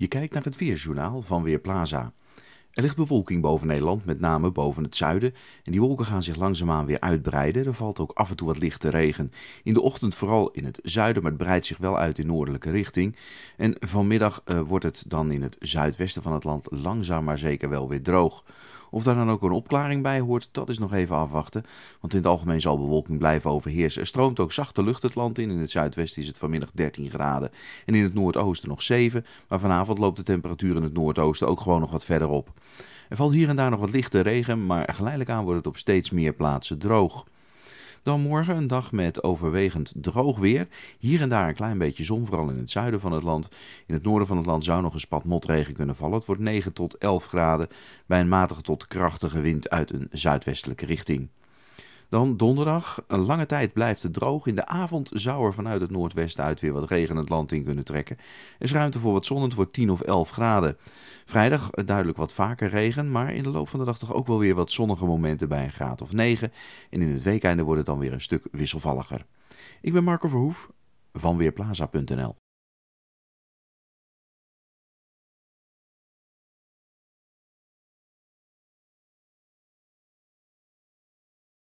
Je kijkt naar het Weerjournaal van Weerplaza. Er ligt bewolking boven Nederland, met name boven het zuiden. En die wolken gaan zich langzaamaan weer uitbreiden. Er valt ook af en toe wat lichte regen. In de ochtend vooral in het zuiden, maar het breidt zich wel uit in noordelijke richting. En vanmiddag eh, wordt het dan in het zuidwesten van het land langzaam maar zeker wel weer droog. Of daar dan ook een opklaring bij hoort, dat is nog even afwachten. Want in het algemeen zal bewolking blijven overheersen. Er stroomt ook zachte lucht het land in. In het zuidwesten is het vanmiddag 13 graden. En in het noordoosten nog 7. Maar vanavond loopt de temperatuur in het noordoosten ook gewoon nog wat verder op. Er valt hier en daar nog wat lichte regen, maar geleidelijk aan wordt het op steeds meer plaatsen droog. Dan morgen een dag met overwegend droog weer. Hier en daar een klein beetje zon, vooral in het zuiden van het land. In het noorden van het land zou nog een spat motregen kunnen vallen. Het wordt 9 tot 11 graden bij een matige tot krachtige wind uit een zuidwestelijke richting. Dan donderdag. Een lange tijd blijft het droog. In de avond zou er vanuit het noordwesten uit weer wat regen het land in kunnen trekken. Er is ruimte voor wat zon. wordt 10 of 11 graden. Vrijdag duidelijk wat vaker regen. Maar in de loop van de dag toch ook wel weer wat zonnige momenten bij een graad of 9. En in het weekende wordt het dan weer een stuk wisselvalliger. Ik ben Marco Verhoef van Weerplaza.nl